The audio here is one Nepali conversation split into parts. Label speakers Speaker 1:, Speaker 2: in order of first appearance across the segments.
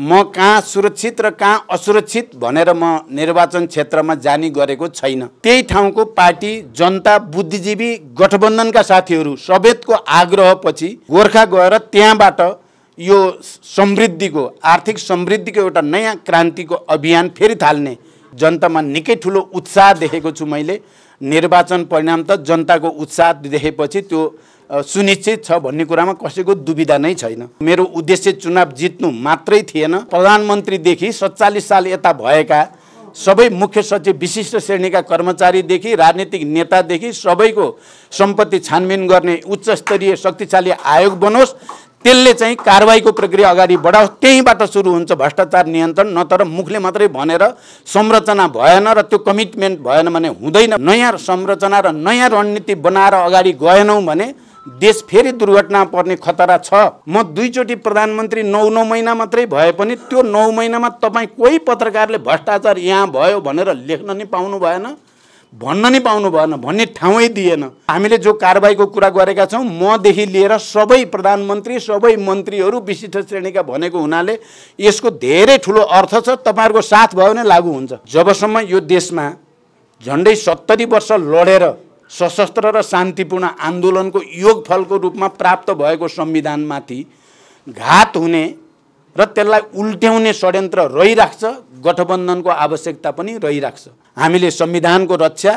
Speaker 1: म कहाँ सुरक्षित र कहाँ असुरक्षित भनेर म निर्वाचन क्षेत्रमा जाने गरेको छैन त्यही ठाउँको पार्टी जनता बुद्धिजीवी गठबन्धनका साथीहरू समेतको आग्रहपछि गोर्खा गएर त्यहाँबाट यो समृद्धिको आर्थिक समृद्धिको एउटा नयाँ क्रान्तिको अभियान फेरि थाल्ने जनतामा निकै ठुलो उत्साह देखेको छु मैले निर्वाचन परिणाम त जनताको उत्साह देखेपछि त्यो सुनिश्चित छ भन्ने कुरामा कसैको दुविधा नै छैन मेरो उद्देश्य चुनाव जित्नु मात्रै थिएन प्रधानमन्त्रीदेखि सत्तालिस साल यता भएका सबै मुख्य सचिव विशिष्ट श्रेणीका कर्मचारीदेखि राजनीतिक नेतादेखि सबैको सम्पत्ति छानबिन गर्ने उच्चस्तरीय शक्तिशाली आयोग बनोस् त्यसले चाहिँ कारवाहीको प्रक्रिया अगाडि बढाओस् त्यहीँबाट सुरु हुन्छ भ्रष्टाचार नियन्त्रण न तर मुखले मात्रै भनेर संरचना भएन र त्यो कमिटमेन्ट भएन भने हुँदैन नयाँ संरचना र नयाँ रणनीति बनाएर अगाडि गएनौँ भने देश फेरि दुर्घटना पर्ने खतरा छ म दुईचोटि प्रधानमन्त्री नौ नौ महिना मात्रै भए पनि त्यो नौ महिनामा तपाईँ कोही पत्रकारले भ्रष्टाचार यहाँ भयो भनेर लेख्न नि पाउनु भएन भन्न नि पाउनु भएन भन्ने ठाउँै दिएन हामीले जो कारवाहीको कुरा गरेका छौँ मदेखि लिएर सबै प्रधानमन्त्री सबै मन्त्रीहरू विशिष्ट श्रेणीका भनेको हुनाले यसको धेरै ठुलो अर्थ छ तपाईँहरूको साथ भयो भने लागु हुन्छ जबसम्म यो देशमा झन्डै सत्तरी वर्ष लडेर सशस्त्र र शान्तिपूर्ण आन्दोलनको योगफलको रूपमा प्राप्त भएको संविधानमाथि घात हुने र त्यसलाई उल्ट्याउने षड्यन्त्र रहिराख्छ गठबन्धनको आवश्यकता पनि रहिराख्छ हामीले संविधानको रक्षा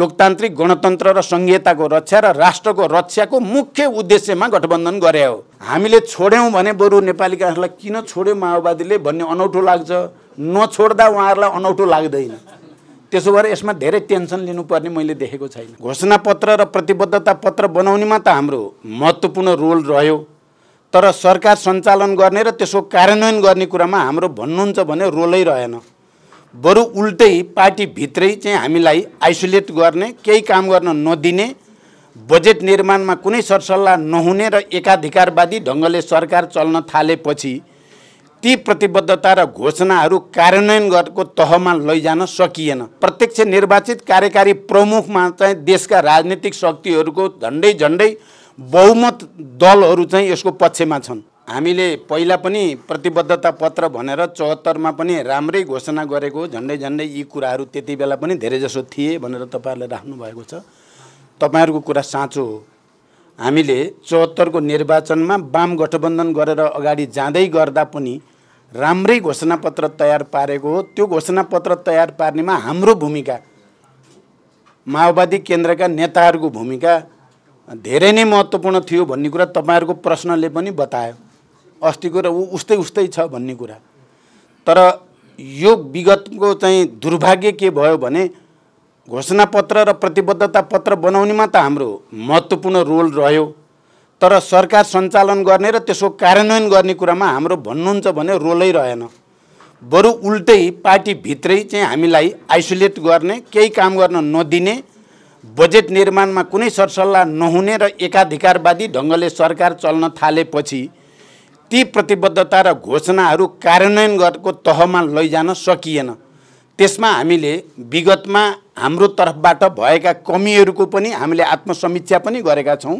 Speaker 1: लोकतान्त्रिक गणतन्त्र र सङ्घीयताको रक्षा र राष्ट्रको रक्षाको मुख्य उद्देश्यमा गठबन्धन गरे हो हामीले छोड्यौँ भने बरु नेपालीकाहरूलाई किन छोड्यो माओवादीले भन्ने अनौठो लाग्छ नछोड्दा उहाँहरूलाई अनौठो लाग्दैन त्यसो भएर यसमा धेरै टेन्सन लिनुपर्ने मैले देखेको छैन घोषणापत्र र प्रतिबद्धता पत्र बनाउनेमा त हाम्रो महत्त्वपूर्ण रोल रह्यो तर सरकार सञ्चालन गर्ने र त्यसको कार्यान्वयन गर्ने कुरामा हाम्रो भन्नुहुन्छ भने रोलै रहेन बरु उल्टै पार्टीभित्रै चाहिँ हामीलाई आइसोलेट गर्ने केही काम गर्न नदिने बजेट निर्माणमा कुनै सरसल्लाह नहुने र एकाधिकारवादी ढङ्गले सरकार चल्न थालेपछि ती प्रतिबद्धता र घोषणाहरू कार्यान्वयन गरेको तहमा लैजान सकिएन प्रत्यक्ष निर्वाचित कार्यकारी प्रमुखमा चाहिँ देशका राजनीतिक शक्तिहरूको झन्डै झन्डै बहुमत दलहरू चाहिँ यसको पक्षमा छन् हामीले पहिला पनि प्रतिबद्धता पत्र भनेर चौहत्तरमा पनि राम्रै घोषणा गरेको झन्डै झन्डै यी कुराहरू त्यति बेला पनि धेरैजसो थिए भनेर तपाईँहरूले राख्नुभएको छ तपाईँहरूको कुरा साँचो हो हामीले चौहत्तरको निर्वाचनमा वाम गठबन्धन गरेर अगाडि जाँदै गर्दा पनि राम्रै घोषणापत्र तयार पारेको हो त्यो घोषणापत्र तयार पार्नेमा हाम्रो भूमिका माओवादी केन्द्रका नेताहरूको भूमिका धेरै नै महत्त्वपूर्ण थियो भन्ने कुरा तपाईँहरूको प्रश्नले पनि बतायो अस्तिको र ऊ उस्तै उस्तै छ भन्ने कुरा तर यो विगतको चाहिँ दुर्भाग्य के भयो भने घोषणापत्र र प्रतिबद्धता पत्र बनाउनेमा त हाम्रो महत्त्वपूर्ण रोल रह्यो तर सरकार सञ्चालन गर्ने र त्यसको कार्यान्वयन गर्ने कुरामा हाम्रो भन्नुहुन्छ भने रोलै रहेन बरु उल्टै पार्टीभित्रै चाहिँ हामीलाई आइसोलेट गर्ने केही काम गर्न नदिने बजेट निर्माणमा कुनै सरसल्लाह नहुने र एकाधिकारवादी ढङ्गले सरकार चल्न थालेपछि ती प्रतिबद्धता र घोषणाहरू कार्यान्वयन गरेको तहमा लैजान सकिएन त्यसमा हामीले विगतमा हाम्रो तर्फबाट भएका कमीहरूको पनि हामीले आत्मसमीक्षा पनि गरेका छौँ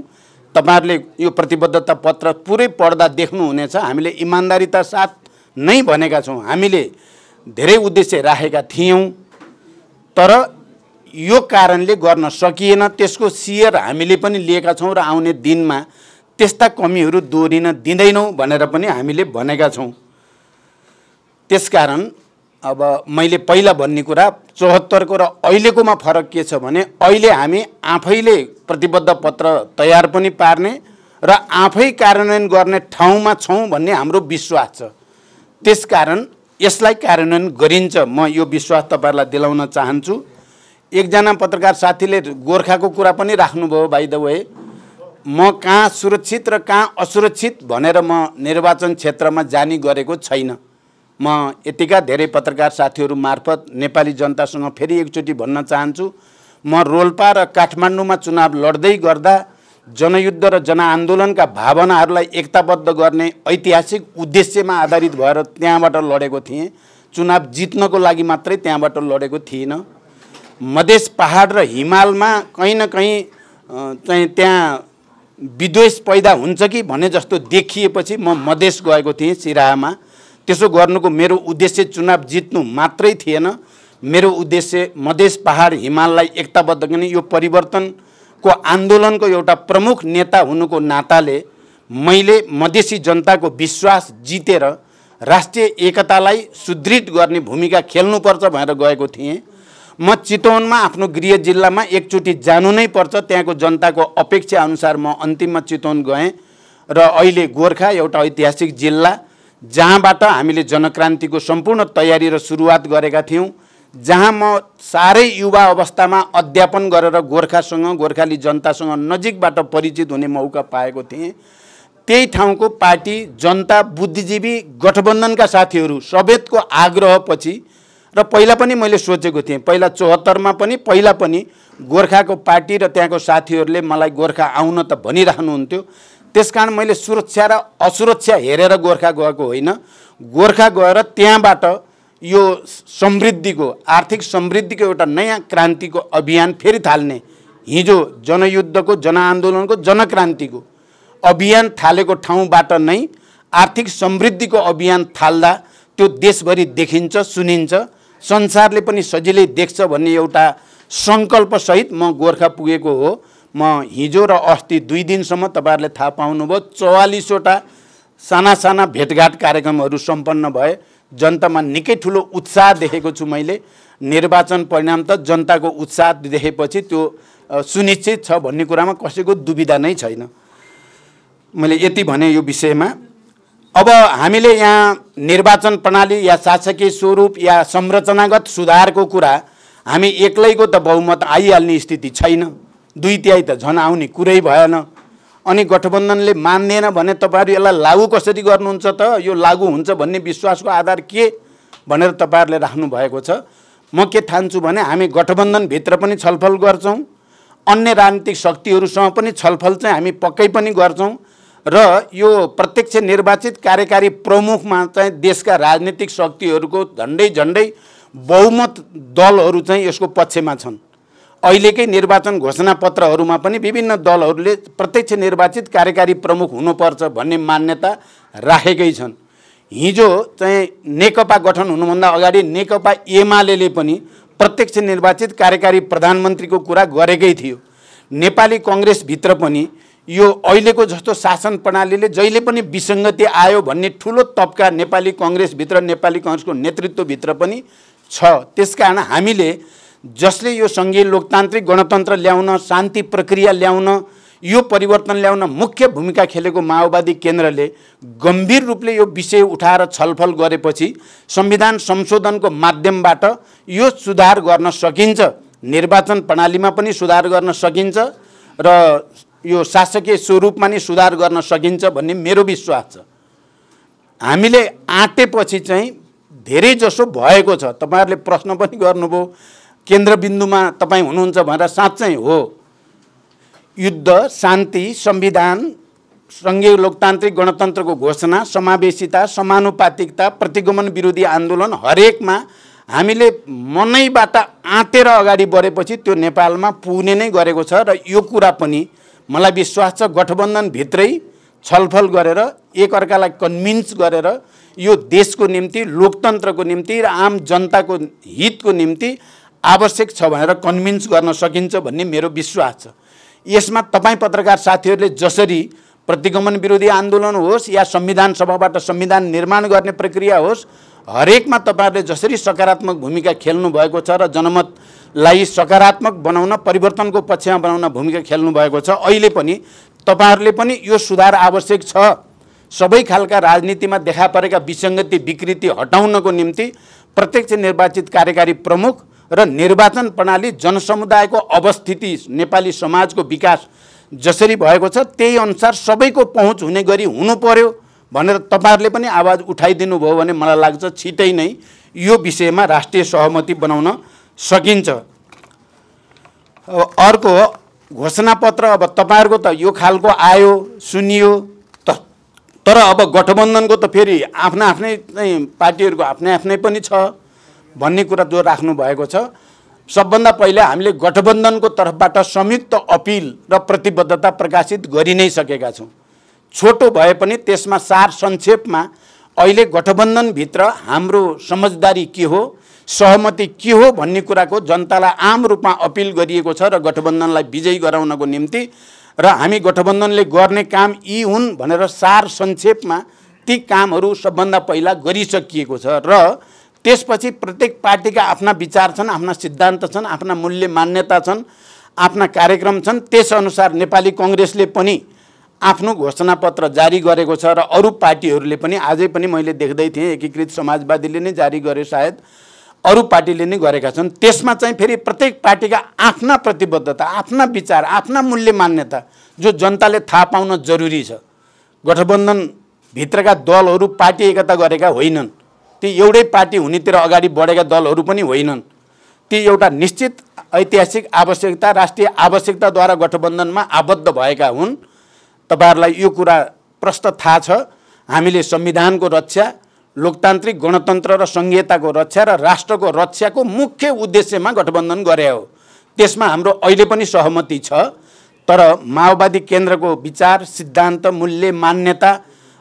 Speaker 1: तपाईँहरूले यो प्रतिबद्धता पत्र पुरै पढ्दा देख्नुहुनेछ हामीले इमान्दारीता साथ नै भनेका छौँ हामीले धेरै उद्देश्य राखेका थियौँ तर यो कारणले गर्न सकिएन त्यसको सियर हामीले पनि लिएका छौँ र आउने दिनमा त्यस्ता कमीहरू दोहोरिन दिँदैनौँ भनेर पनि हामीले भनेका छौँ त्यसकारण अब मैले पहिला भन्ने कुरा चौहत्तरको र अहिलेकोमा फरक के छ भने अहिले हामी आफैले प्रतिबद्ध पत्र तयार पनि पार्ने र आफै कार्यान्वयन गर्ने ठाउँमा छौँ भन्ने हाम्रो विश्वास छ त्यसकारण यसलाई कार्यान्वयन गरिन्छ म यो विश्वास तपाईँहरूलाई दिलाउन चाहन्छु एकजना पत्रकार साथीले गोर्खाको कुरा पनि राख्नुभयो बाई द वे म कहाँ सुरक्षित र कहाँ असुरक्षित भनेर म निर्वाचन क्षेत्रमा जाने गरेको छैन म यतिका धेरै पत्रकार साथीहरू मार्फत नेपाली जनतासँग फेरि एकचोटि भन्न चाहन्छु म रोल्पा र काठमाडौँमा चुनाव लड्दै गर्दा जनयुद्ध र जनआन्दोलनका भावनाहरूलाई एकताबद्ध गर्ने ऐतिहासिक उद्देश्यमा आधारित भएर त्यहाँबाट लडेको थिएँ चुनाव जित्नको लागि मात्रै त्यहाँबाट लडेको थिइनँ मधेस पहाड र हिमालमा कहीँ न कहीँ चाहिँ त्यहाँ विद्वेष पैदा हुन्छ कि भन्ने जस्तो देखिएपछि म मधेस गएको थिएँ सिराहामा त्यसो गर्नुको मेरो उद्देश्य चुनाव जित्नु मात्रै थिएन मेरो उद्देश्य मधेस पहाड हिमाललाई एकताबद्ध गर्ने यो परिवर्तनको आन्दोलनको एउटा प्रमुख नेता हुनुको नाताले मैले मधेसी जनताको विश्वास जितेर राष्ट्रिय एकतालाई सुदृढ गर्ने भूमिका खेल्नुपर्छ भनेर गएको थिएँ म चितवनमा आफ्नो गृह जिल्लामा एकचोटि जानु नै पर्छ त्यहाँको जनताको अपेक्षा अनुसार म अन्तिममा चितवन गएँ र अहिले गोर्खा एउटा ऐतिहासिक जिल्ला जहाँबाट हामीले जनक्रान्तिको सम्पूर्ण तयारी र सुरुवात गरेका थियौँ जहाँ म साह्रै युवा अवस्थामा अध्यापन गरेर गोर्खासँग गोर्खाली जनतासँग नजिकबाट परिचित हुने मौका पाएको थिएँ त्यही ठाउँको पार्टी जनता बुद्धिजीवी गठबन्धनका साथीहरू सभेतको आग्रहपछि र पहिला पनि मैले सोचेको थिएँ पहिला चौहत्तरमा पनि पहिला पनि गोर्खाको पार्टी र त्यहाँको साथीहरूले मलाई गोर्खा आउन त भनिराख्नुहुन्थ्यो त्यस कारण मैले सुरक्षा र असुरक्षा हेरेर गोर्खा गएको होइन गोर्खा गएर त्यहाँबाट यो समृद्धिको आर्थिक समृद्धिको एउटा नयाँ क्रान्तिको अभियान फेरि थाल्ने हिजो जनयुद्धको जनआन्दोलनको जनक्रान्तिको अभियान थालेको ठाउँबाट नै आर्थिक समृद्धिको अभियान थाल्दा त्यो देशभरि देखिन्छ सुनिन्छ संसारले पनि सजिलै देख्छ भन्ने एउटा सङ्कल्पसहित म गोर्खा पुगेको हो म हिजो र अस्ति दुई दिनसम्म तपाईँहरूले थाहा पाउनुभयो चौवालिसवटा साना साना भेटघाट कार्यक्रमहरू सम्पन्न भए जनतामा निकै ठुलो उत्साह देखेको छु मैले निर्वाचन परिणाम त जनताको उत्साह देखेपछि त्यो सुनिश्चित छ भन्ने कुरामा कसैको दुविधा नै छैन मैले यति भने यो विषयमा अब हामीले यहाँ निर्वाचन प्रणाली या शासकीय स्वरूप या संरचनागत सुधारको कुरा हामी एक्लैको त बहुमत आइहाल्ने स्थिति छैन दुई तिहाई त झन आउने कुरै भएन अनि गठबन्धनले मान्दैन भने तपाईँहरू यसलाई लागु कसरी गर्नुहुन्छ त यो लागु हुन्छ भन्ने विश्वासको आधार के भनेर तपाईँहरूले राख्नु भएको छ म के ठान्छु भने हामी गठबन्धनभित्र पनि छलफल गर्छौँ अन्य राजनीतिक शक्तिहरूसँग पनि छलफल चाहिँ हामी पक्कै पनि गर्छौँ र यो प्रत्यक्ष निर्वाचित कार्यकारी प्रमुखमा चाहिँ देशका राजनीतिक शक्तिहरूको झन्डै झन्डै बहुमत दलहरू चाहिँ यसको पक्षमा छन् अहिलेकै निर्वाचन घोषणापत्रहरूमा पनि विभिन्न दलहरूले प्रत्यक्ष निर्वाचित कार्यकारी प्रमुख हुनुपर्छ भन्ने मान्यता राखेकै छन् हिजो चाहिँ नेकपा गठन हुनुभन्दा अगाडि नेकपा एमाले पनि प्रत्यक्ष निर्वाचित कार्यकारी प्रधानमन्त्रीको कुरा गरेकै थियो नेपाली कङ्ग्रेसभित्र पनि यो अहिलेको जस्तो शासन प्रणालीले जहिले पनि विसङ्गति आयो भन्ने ठुलो तब्का नेपाली कङ्ग्रेसभित्र नेपाली कङ्ग्रेसको नेतृत्वभित्र पनि छ त्यसकारण हामीले जसले यो सङ्घीय लोकतान्त्रिक गणतन्त्र ल्याउन शान्ति प्रक्रिया ल्याउन यो परिवर्तन ल्याउन मुख्य भूमिका खेलेको माओवादी केन्द्रले गम्भीर रूपले यो विषय उठाएर छलफल गरेपछि संविधान संशोधनको माध्यमबाट यो सुधार गर्न सकिन्छ निर्वाचन प्रणालीमा पनि सुधार गर्न सकिन्छ र यो शासकीय स्वरूपमा नै सुधार गर्न सकिन्छ भन्ने मेरो विश्वास छ हामीले आँटेपछि चाहिँ धेरैजसो भएको छ तपाईँहरूले प्रश्न पनि गर्नुभयो केन्द्रबिन्दुमा तपाईँ हुनुहुन्छ भनेर साँच्चै हो युद्ध शान्ति संविधान सङ्घीय लोकतान्त्रिक गणतन्त्रको घोषणा समावेशिता समानुपातिकता प्रतिगमन विरोधी आन्दोलन हरेकमा हामीले मनैबाट आँटेर अगाडि बढेपछि त्यो नेपालमा पुग्ने नै गरेको छ र यो कुरा पनि मलाई विश्वास छ गठबन्धनभित्रै छलफल गरेर एकअर्कालाई कन्भिन्स गरेर यो देशको निम्ति लोकतन्त्रको निम्ति र आम जनताको हितको निम्ति आवश्यक छ भनेर कन्भिन्स गर्न सकिन्छ भन्ने मेरो विश्वास छ यसमा तपाईँ पत्रकार साथीहरूले जसरी प्रतिगमन विरोधी आन्दोलन होस् या संविधान सभाबाट संविधान निर्माण गर्ने प्रक्रिया होस् हरेकमा तपाईँहरूले जसरी सकारात्मक भूमिका खेल्नु भएको छ र जनमतलाई सकारात्मक बनाउन परिवर्तनको पक्षमा बनाउन भूमिका खेल्नु भएको छ अहिले पनि तपाईँहरूले पनि यो सुधार आवश्यक छ सबै खालका राजनीतिमा देखा परेका विसङ्गति विकृति हटाउनको निम्ति प्रत्यक्ष निर्वाचित कार्यकारी प्रमुख र निर्वाचन प्रणाली जनसमुदायको अवस्थिति नेपाली समाजको विकास जसरी भएको छ त्यही अनुसार सबैको पहुँच हुने गरी हुनु पर्यो भनेर तपाईँहरूले पनि आवाज उठाइदिनु भयो भने मलाई लाग्छ छिटै नै यो विषयमा राष्ट्रिय सहमति बनाउन सकिन्छ अब अर्को घोषणापत्र अब तपाईँहरूको त यो खालको आयो सुनियो तर अब गठबन्धनको त फेरि आफ्ना आफ्नै पार्टीहरूको आफ्नै आफ्नै पनि छ भन्ने कुरा जो राख्नु भएको छ सबभन्दा पहिले हामीले गठबन्धनको तर्फबाट संयुक्त अपिल र प्रतिबद्धता प्रकाशित गरि नै सकेका छौँ छोटो भए पनि त्यसमा सार संक्षेपमा अहिले गठबन्धनभित्र हाम्रो समझदारी के हो सहमति के हो भन्ने कुराको जनतालाई आम रूपमा अपिल गरिएको छ र गठबन्धनलाई विजयी गराउनको निम्ति र हामी गठबन्धनले गर्ने काम यी हुन् भनेर सार संक्षेपमा ती कामहरू सबभन्दा पहिला गरिसकिएको छ र त्यसपछि प्रत्येक पार्टीका आफ्ना विचार छन् आफ्ना सिद्धान्त छन् आफ्ना मूल्य मान्यता छन् आफ्ना कार्यक्रम छन् त्यसअनुसार नेपाली कङ्ग्रेसले पनि आफ्नो घोषणापत्र जारी गरेको छ र अरू पार्टीहरूले पनि आजै पनि मैले देख्दै थिएँ एकीकृत समाजवादीले नै जारी गरे सायद अरू पार्टीले नै गरेका छन् त्यसमा चाहिँ फेरि प्रत्येक पार्टीका आफ्ना प्रतिबद्धता आफ्ना विचार आफ्ना मूल्य मान्यता जो जनताले थाहा पाउन जरुरी छ गठबन्धनभित्रका दलहरू पार्टी एकता गरेका होइनन् ती एउटै पार्टी हुनेतिर अगाडि बढेका दलहरू पनि होइनन् ती एउटा निश्चित ऐतिहासिक आवश्यकता राष्ट्रिय आवश्यकताद्वारा गठबन्धनमा आबद्ध भएका हुन् तपाईँहरूलाई यो कुरा प्रष्ट थाहा छ हामीले संविधानको रक्षा लोकतान्त्रिक गणतन्त्र र सङ्घीयताको रक्षा र राष्ट्रको रक्षाको मुख्य उद्देश्यमा गठबन्धन गरे हो त्यसमा हाम्रो अहिले पनि सहमति छ तर माओवादी केन्द्रको विचार सिद्धान्त मूल्य मान्यता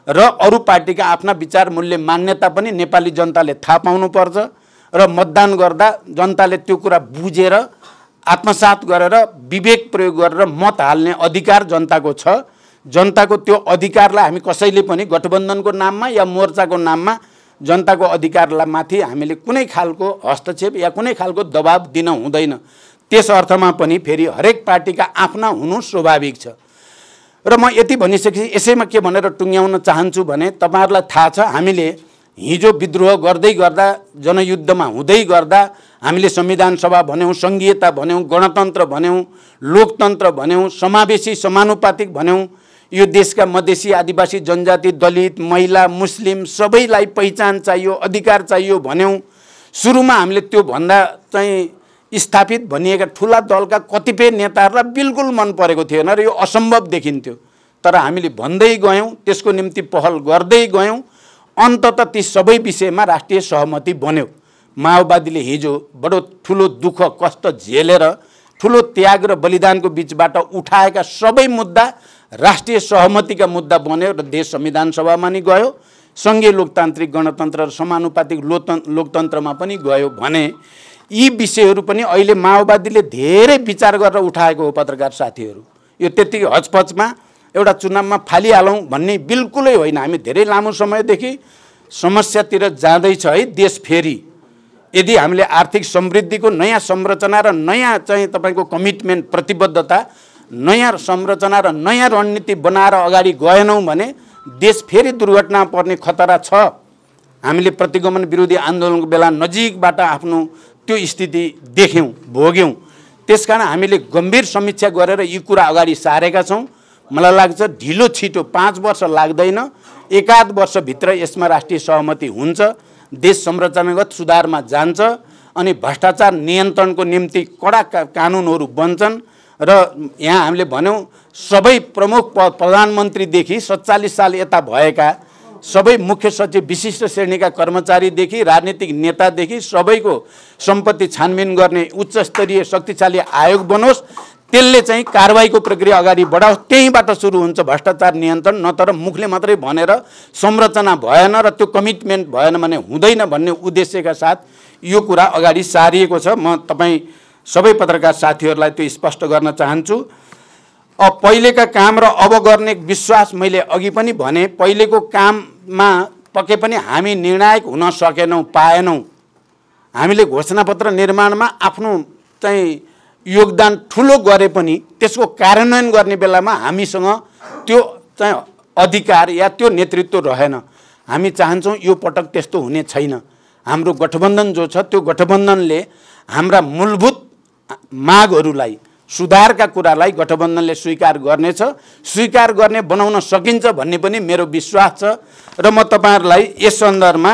Speaker 1: र अरू पार्टीका आफ्ना विचार मूल्य मान्यता पनि नेपाली जनताले थाहा पाउनुपर्छ र मतदान गर्दा जनताले त्यो कुरा बुझेर आत्मसात गरेर विवेक प्रयोग गरेर मत हाल्ने अधिकार जनताको छ जनताको त्यो अधिकारलाई हामी कसैले पनि गठबन्धनको नाममा या मोर्चाको नाममा जनताको अधिकारलाई माथि हामीले कुनै खालको हस्तक्षेप या कुनै खालको दबाब दिन हुँदैन त्यस अर्थमा पनि फेरि हरेक पार्टीका आफ्ना हुनु स्वाभाविक छ र म यति भनिसकेपछि यसैमा के भनेर टुङ्ग्याउन चाहन्छु भने तपाईँहरूलाई थाहा छ हामीले हिजो विद्रोह गर्दै गर्दा जनयुद्धमा हुँदै गर्दा हामीले संविधान सभा भन्यौँ सङ्घीयता भन्यौँ गणतन्त्र भन्यौँ लोकतन्त्र भन्यौँ समावेशी समानुपातिक भन्यौँ यो देशका मधेसी आदिवासी जनजाति दलित महिला मुस्लिम सबैलाई पहिचान चाहियो अधिकार चाहियो भन्यौँ सुरुमा हामीले त्योभन्दा चाहिँ स्थापित भनिएका ठुला दलका कतिपय नेताहरूलाई बिल्कुल मन परेको थिएन र यो असम्भव देखिन्थ्यो तर हामीले भन्दै गयौँ त्यसको निम्ति पहल गर्दै गयौँ अन्तत ती सबै विषयमा राष्ट्रिय सहमति बन्यो माओवादीले हिजो बडो ठुलो दुःख कष्ट झेलेर ठुलो त्याग र बलिदानको बिचबाट उठाएका सबै मुद्दा राष्ट्रिय सहमतिका मुद्दा बन्यो र देश संविधान सभामा नि गयो सङ्घीय लोकतान्त्रिक गणतन्त्र र समानुपातिक लोकतन्त्रमा पनि गयो भने यी विषयहरू पनि अहिले माओवादीले धेरै विचार गरेर उठाएको हो पत्रकार साथीहरू यो त्यति हचपचमा एउटा चुनावमा फालिहालौँ भन्ने बिल्कुलै होइन हामी धेरै लामो समयदेखि समस्यातिर जाँदैछ है देश फेरि यदि हामीले आर्थिक समृद्धिको नयाँ संरचना र नयाँ चाहिँ तपाईँको कमिटमेन्ट प्रतिबद्धता नयाँ संरचना र नयाँ रणनीति बनाएर अगाडि गएनौँ भने देश फेरि दुर्घटना पर्ने खतरा छ हामीले प्रतिगमन विरोधी आन्दोलनको बेला नजिकबाट आफ्नो त्यो स्थिति देख्यौँ भोग्यौँ त्यस कारण हामीले गम्भीर समीक्षा गरेर यी कुरा अगाडि सारेका छौँ मलाई लाग्छ ढिलो छिटो पाँच वर्ष लाग्दैन एकाध वर्षभित्र यसमा राष्ट्रिय सहमति हुन्छ देश संरचनागत सुधारमा जान्छ अनि भ्रष्टाचार नियन्त्रणको निम्ति कडा का कानुनहरू बन्छन् र यहाँ हामीले भन्यौँ सबै प्रमुख पद प्रधानमन्त्रीदेखि सत्तालिस साल यता भएका सबै मुख्य सचिव विशिष्ट श्रेणीका कर्मचारीदेखि राजनीतिक नेतादेखि सबैको सम्पत्ति छानबिन गर्ने उच्चस्तरीय शक्तिशाली आयोग बनोस् त्यसले चाहिँ कारवाहीको प्रक्रिया अगाडि बढाओस् त्यहीँबाट सुरु हुन्छ भ्रष्टाचार नियन्त्रण न तर मुखले मात्रै भनेर संरचना भएन र त्यो कमिटमेन्ट भएन भने हुँदैन भन्ने उद्देश्यका साथ यो कुरा अगाडि सारिएको छ म तपाईँ सबै पत्रकार साथीहरूलाई त्यो स्पष्ट गर्न चाहन्छु अब पहिलेका काम र अब गर्ने विश्वास मैले अघि पनि भने पहिलेको काममा पक्कै पनि हामी निर्णायक हुन सकेनौँ पाएनौँ हामीले घोषणापत्र निर्माणमा आफ्नो चाहिँ योगदान ठुलो गरे पनि त्यसको कार्यान्वयन गर्ने बेलामा हामीसँग त्यो चाहिँ अधिकार या त्यो नेतृत्व रहेन हामी चाहन्छौँ यो पटक त्यस्तो हुने छैन हाम्रो गठबन्धन जो छ त्यो गठबन्धनले हाम्रा मूलभूत मागहरूलाई सुधारका कुरालाई गठबन्धनले स्वीकार गर्नेछ स्वीकार गर्ने बनाउन सकिन्छ भन्ने पनि मेरो विश्वास छ र म तपाईँहरूलाई यस सन्दर्भमा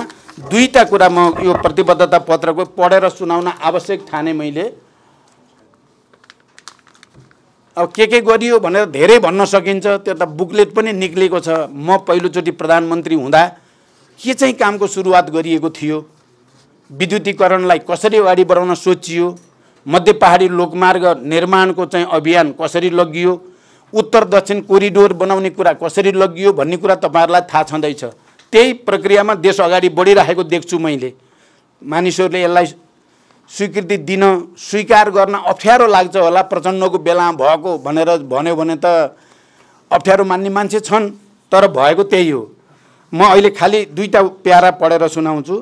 Speaker 1: दुईवटा कुरा म यो प्रतिबद्धता पत्रको पढेर सुनाउन आवश्यक ठाने मैले अब के के गरियो भनेर धेरै भन्न सकिन्छ त्यो त बुकलेट पनि निक्लिएको छ म पहिलोचोटि प्रधानमन्त्री हुँदा के चाहिँ कामको सुरुवात गरिएको थियो विद्युतीकरणलाई कसरी अगाडि बढाउन सोचियो मध्य पहाडी लोकमार्ग निर्माणको चाहिँ अभियान कसरी लगियो उत्तर दक्षिण कोरिडोर बनाउने कुरा कसरी लगियो भन्ने कुरा तपाईँहरूलाई थाहा छँदैछ त्यही प्रक्रियामा देश अगाडि बढिरहेको देख्छु मैले मानिसहरूले यसलाई स्वीकृति दिन स्वीकार गर्न अप्ठ्यारो लाग्छ होला प्रचण्डको बेलामा भएको भनेर भन्यो भने त अप्ठ्यारो मान्ने मान्छे छन् तर भएको त्यही हो म अहिले खालि दुईवटा प्यारा पढेर सुनाउँछु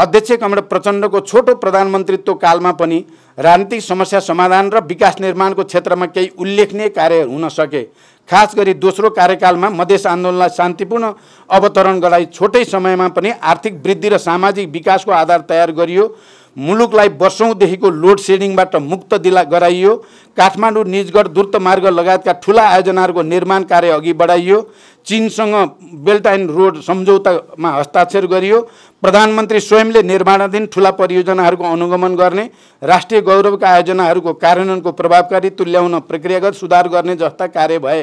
Speaker 1: अध्यक्ष कमरेड प्रचण्डको छोटो प्रधानमन्त्रीत्व कालमा पनि राजनीतिक समस्या समाधान र विकास निर्माणको क्षेत्रमा केही उल्लेखनीय कार्य हुन सके खास गरी दोस्रो कार्यकालमा मधेस आन्दोलनलाई शान्तिपूर्ण अवतरण गराई छोटै समयमा पनि आर्थिक वृद्धि र सामाजिक विकासको आधार तयार गरियो मुलुकलाई वर्षौँदेखिको लोड सेडिङबाट मुक्त दिला गराइयो काठमाडौँ निजगढ द्रुत मार्ग लगायतका ठुला आयोजनाहरूको निर्माण कार्य अघि बढाइयो चिनसँग बेल्ट एन्ड रोड सम्झौतामा हस्ताक्षर गरियो प्रधानमन्त्री स्वयंले निर्माणाधीन ठुला परियोजनाहरूको अनुगमन गर्ने राष्ट्रिय गौरवका आयोजनाहरूको कार्यान्वयनको प्रभावकारी तुल्याउन प्रक्रियागत सुधार गर्ने जस्ता कार्य भए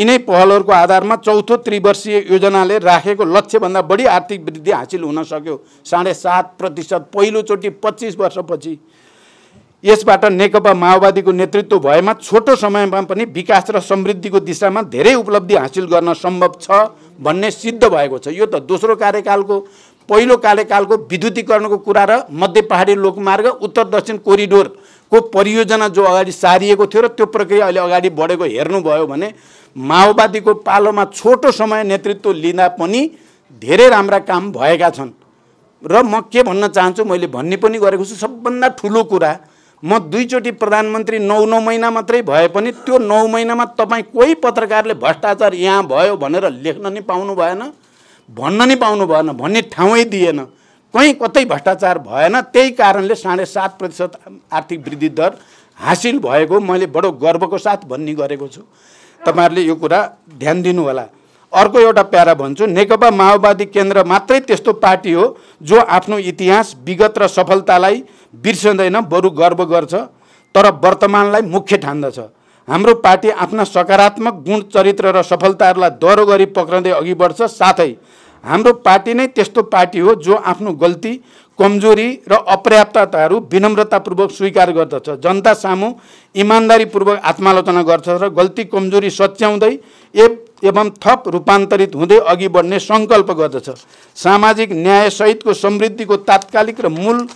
Speaker 1: यिनै पहलहरूको आधारमा चौथो त्रिवर्षीय योजनाले राखेको लक्ष्यभन्दा बढी आर्थिक वृद्धि हासिल हुन सक्यो साढे सात प्रतिशत पहिलोचोटि पच्चिस वर्षपछि यसबाट नेकपा माओवादीको नेतृत्व भएमा छोटो समयमा पनि विकास र समृद्धिको दिशामा धेरै उपलब्धि हासिल गर्न सम्भव छ भन्ने सिद्ध भएको छ यो त दोस्रो कार्यकालको पहिलो कार्यकालको विद्युतीकरणको कुरा र मध्य पहाडी लोकमार्ग उत्तर दक्षिण कोरिडोरको परियोजना जो अगाडि सारिएको थियो र त्यो प्रक्रिया अहिले अगाडि बढेको हेर्नुभयो भने माओवादीको पालोमा छोटो समय नेतृत्व लिँदा पनि धेरै राम्रा काम भएका छन् र म के भन्न चाहन्छु मैले भन्ने पनि गरेको छु सबभन्दा ठुलो कुरा म दुईचोटि प्रधानमन्त्री नौ नौ महिना मात्रै भए पनि त्यो नौ महिनामा तपाईँ कोही पत्रकारले भ्रष्टाचार यहाँ भयो भनेर लेख्न नि पाउनु भएन भन्न नि पाउनु भएन भन्ने ठाउँै दिएन कहीँ कतै भ्रष्टाचार भएन त्यही कारणले साढे सात प्रतिशत आर्थिक वृद्धि दर हासिल भएको मैले बडो गर्वको साथ भन्ने गरेको छु तपाईँहरूले यो कुरा ध्यान दिनुहोला अर्को एउटा प्यारा भन्छु नेकपा माओवादी केन्द्र मात्रै त्यस्तो पार्टी हो जो आफ्नो इतिहास विगत र सफलतालाई बिर्सँदैन बरु गर्व गर्छ तर वर्तमानलाई मुख्य ठान्दछ हाम्रो पार्टी आफ्ना सकारात्मक गुण चरित्र र सफलताहरूलाई दह्रो गरी पक्रँदै अघि बढ्छ साथै हाम्रो पार्टी नै त्यस्तो पार्टी हो जो आफ्नो गल्ती कमजोरी र अपर्याप्तताहरू विनम्रतापूर्वक स्वीकार गर्दछ जनता सामु इमान्दारीपूर्वक आत्मालोचना गर्छ र गल्ती कमजोरी सच्याउँदै ए एवं थप रूपान्तरित हुँदै अघि बढ्ने सङ्कल्प गर्दछ सामाजिक न्यायसहितको समृद्धिको तात्कालिक र मूल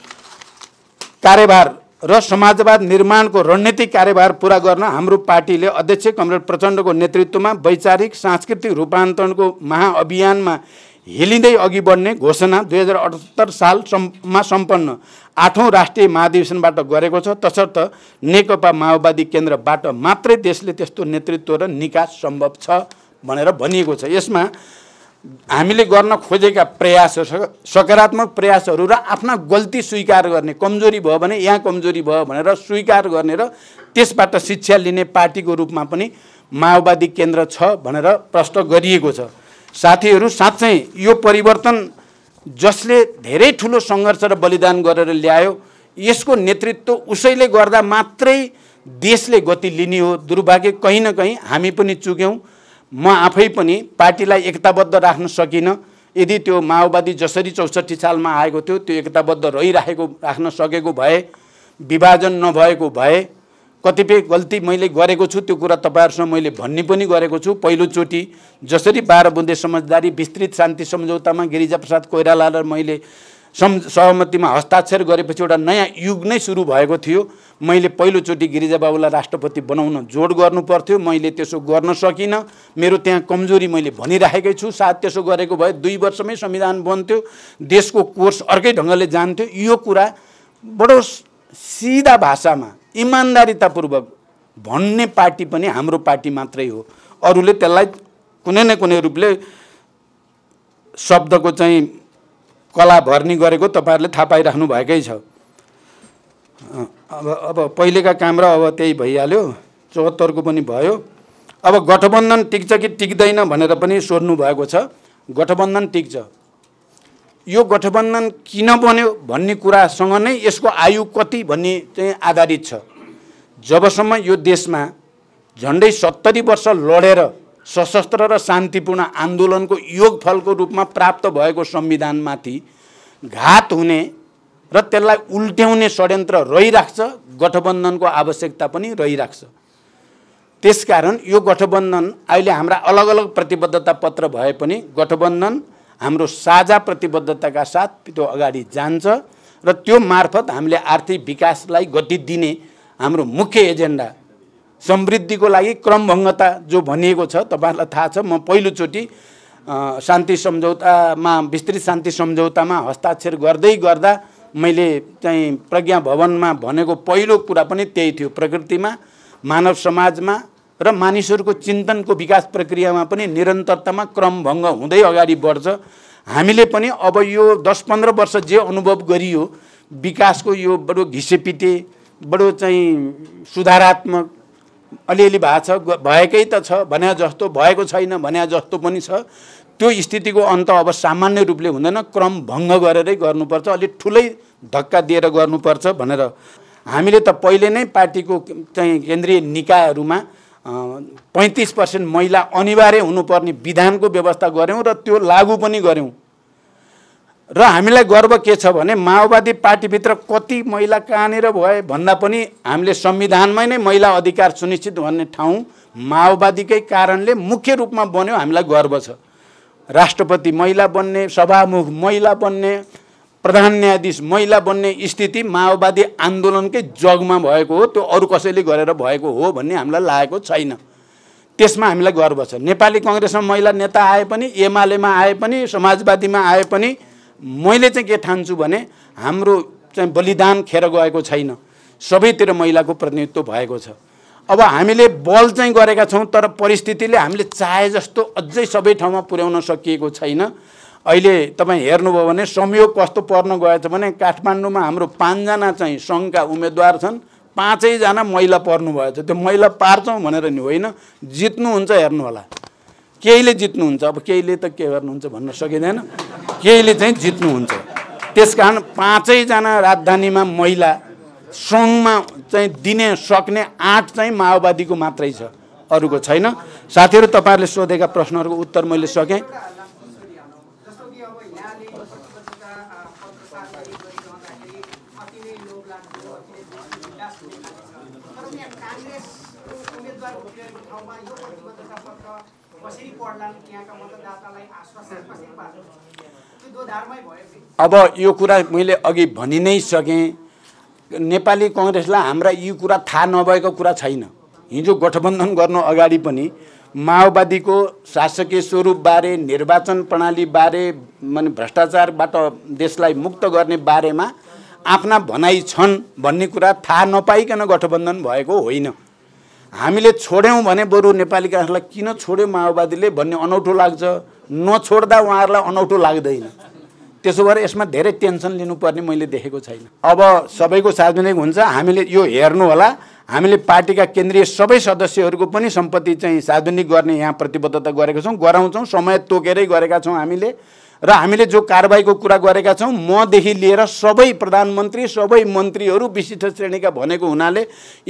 Speaker 1: कार्यभार र समाजवाद निर्माणको रणनीतिक कार्यभार पुरा गर्न हाम्रो पार्टीले अध्यक्ष कमरेड प्रचण्डको नेतृत्वमा वैचारिक सांस्कृतिक रूपान्तरणको महाअभियानमा हिलिँदै अघि बढ्ने घोषणा दुई हजार अठहत्तर सम्मा सम्पन्न आठौँ राष्ट्रिय महाधिवेशनबाट गरेको छ तसर्थ नेकपा माओवादी केन्द्रबाट मात्रै देशले त्यस्तो नेतृत्व र निकास सम्भव छ भनेर भनिएको छ यसमा हामीले गर्न खोजेका प्रयासहरू सकारात्मक प्रयासहरू र आफ्ना गल्ती स्वीकार गर्ने कमजोरी भयो भने यहाँ कमजोरी भयो भनेर स्वीकार गर्ने र त्यसबाट शिक्षा लिने पार्टीको रूपमा पनि माओवादी केन्द्र छ भनेर प्रष्ट गरिएको छ साथीहरू साँच्चै यो परिवर्तन जसले धेरै ठुलो सङ्घर्ष र बलिदान गरेर ल्यायो यसको नेतृत्व उसैले गर्दा मात्रै देशले गति लिने हो दुर्भाग्य कहीँ न कहीँ हामी पनि चुक्यौँ म आफै पनि पार्टीलाई एकताबद्ध राख्न सकिनँ यदि त्यो माओवादी जसरी चौसठी सालमा आएको थियो त्यो एकताबद्ध रहिराखेको राख्न सकेको भए विभाजन नभएको भए कतिपय गल्ती मैले गरेको छु त्यो कुरा तपाईँहरूसँग मैले भन्ने पनि गरेको छु पहिलोचोटि जसरी बाह्र बुन्दे समझदारी विस्तृत शान्ति सम्झौतामा गिरिजाप्रसाद कोइराला र मैले सम सहमतिमा हस्ताक्षर गरेपछि एउटा नयाँ युग नै सुरु भएको थियो मैले पहिलोचोटि गिरिजाबाबुलाई राष्ट्रपति बनाउन जोड गर्नु पर्थ्यो मैले त्यसो गर्न सकिनँ मेरो त्यहाँ कमजोरी मैले भनिराखेकै छु सायद त्यसो गरेको भए दुई वर्षमै संविधान बन्थ्यो देशको कोर्स अर्कै ढङ्गले जान्थ्यो यो कुरा बडो सिधा भाषामा इमान्दारितापूर्वक भन्ने पार्टी पनि हाम्रो पार्टी मात्रै हो अरूले त्यसलाई कुनै न कुनै रूपले शब्दको चाहिँ कला भर्ने गरेको तपाईँहरूले थाहा पाइराख्नु भएकै छ अब अब पहिलेका काम र अब त्यही भइहाल्यो चौहत्तरको पनि भयो अब गठबन्धन टिक्छ कि टिक्दैन भनेर पनि सोध्नु भएको छ गठबन्धन टिक्छ यो गठबन्धन किन बन्यो भन्ने कुरासँग नै यसको आयु कति भन्ने चाहिँ आधारित छ जबसम्म यो देशमा झन्डै सत्तरी वर्ष लडेर सशस्त्र र शान्तिपूर्ण आन्दोलनको योगफलको रूपमा प्राप्त भएको संविधानमाथि घात हुने र त्यसलाई उल्ट्याउने षड्यन्त्र रहिराख्छ गठबन्धनको आवश्यकता पनि रहिराख्छ त्यसकारण यो गठबन्धन अहिले हाम्रा अलग अलग प्रतिबद्धता पत्र भए पनि गठबन्धन हाम्रो साझा प्रतिबद्धताका साथ त्यो अगाडि जान्छ र त्यो मार्फत हामीले आर्थिक विकासलाई गति दिने हाम्रो मुख्य एजेन्डा समृद्धिको लागि क्रमभङ्गता जो भनिएको छ तपाईँहरूलाई थाहा छ म पहिलोचोटि शान्ति सम्झौतामा विस्तृत शान्ति सम्झौतामा हस्ताक्षर गर्दै गर्दा मैले चाहिँ प्रज्ञा भवनमा भनेको पहिलो कुरा पनि त्यही थियो प्रकृतिमा मानव समाजमा र मानिसहरूको चिन्तनको विकास प्रक्रियामा पनि निरन्तरतामा क्रमभङ्ग हुँदै अगाडि बढ्छ हामीले पनि अब यो दस पन्ध्र वर्ष जे अनुभव गरियो विकासको यो बडो घिसेपिटे बडो चाहिँ सुधारात्मक अलिअलि भएको छ भएकै त छ भने जस्तो भएको छैन भने जस्तो पनि छ त्यो स्थितिको अन्त अब सामान्य रूपले हुँदैन क्रम भङ्ग गरेरै गर्नुपर्छ अलिक ठुलै धक्का दिएर गर्नुपर्छ भनेर हामीले त पहिले नै पार्टीको चाहिँ केन्द्रीय निकायहरूमा पैँतिस पर्सेन्ट महिला अनिवार्य हुनुपर्ने विधानको व्यवस्था गऱ्यौँ र त्यो लागू पनि गऱ्यौँ र हामीलाई गर्व के छ भने माओवादी पार्टीभित्र कति महिला कहाँनिर भए भन्दा पनि हामीले संविधानमै नै महिला अधिकार सुनिश्चित भन्ने ठाउँ माओवादीकै कारणले मुख्य रूपमा बन्यो हामीलाई गर्व छ राष्ट्रपति महिला बन्ने सभामुख महिला बन्ने प्रधान न्यायाधीश महिला बन्ने स्थिति माओवादी आन्दोलनकै जगमा भएको हो त्यो अरू कसैले गरेर भएको हो भन्ने हामीलाई लागेको छैन त्यसमा हामीलाई गर्व छ नेपाली कङ्ग्रेसमा महिला नेता आए पनि एमालेमा आए पनि समाजवादीमा आए पनि मैले चाहिँ के ठान्छु भने हाम्रो चाहिँ बलिदान खेर गएको छैन सबैतिर महिलाको प्रतिनिधित्व भएको छ अब हामीले बल चाहिँ गरेका छौँ तर परिस्थितिले हामीले चाहे जस्तो अझै सबै ठाउँमा पुर्याउन सकिएको छैन अहिले तपाईँ हेर्नुभयो भने संयोग कस्तो पर्न गएछ भने काठमाडौँमा हाम्रो पाँचजना चाहिँ सङ्घका उम्मेदवार छन् पाँचैजना मैला पर्नुभएछ त्यो मैला पार्छौँ भनेर नि होइन जित्नुहुन्छ हेर्नुहोला केहीले जित्नुहुन्छ अब केहीले त के गर्नुहुन्छ भन्न सकिँदैन केहीले चाहिँ जित्नुहुन्छ त्यस कारण पाँचैजना राजधानीमा महिला सङ्घमा चाहिँ दिने सक्ने आँट चाहिँ माओवादीको मात्रै छ अरूको छैन साथीहरू तपाईँहरूले सोधेका प्रश्नहरूको उत्तर मैले सकेँ अब यो कुरा मैले अघि भनि नै सकेँ नेपाली कङ्ग्रेसलाई हाम्रा यो कुरा थाहा नभएको कुरा छैन हिजो गठबन्धन गर्नु अगाडि पनि माओवादीको शासकीय स्वरूपबारे निर्वाचन प्रणालीबारे माने भ्रष्टाचारबाट देशलाई मुक्त गर्ने बारेमा आफ्ना भनाइ छन् भन्ने कुरा थाहा नपाइकन गठबन्धन भएको होइन हामीले छोड्यौँ भने बरु नेपाली काङ्ग्रेसलाई किन छोड्यो माओवादीले भन्ने अनौठो लाग्छ नछोड्दा उहाँहरूलाई अनौठो लाग्दैन त्यसो भएर यसमा धेरै टेन्सन लिनुपर्ने मैले देखेको छैन अब सबैको सार्वजनिक हुन्छ हामीले यो हेर्नु होला हामीले पार्टीका केन्द्रीय सबै सदस्यहरूको पनि सम्पत्ति चाहिँ सार्वजनिक गर्ने यहाँ प्रतिबद्धता गरेका छौँ गराउँछौँ समय तोकेरै गरेका छौँ हामीले र हामीले जो कारवाहीको कुरा गरेका छौँ मदेखि लिएर सबै प्रधानमन्त्री सबै मन्त्रीहरू विशिष्ट श्रेणीका भनेको हुनाले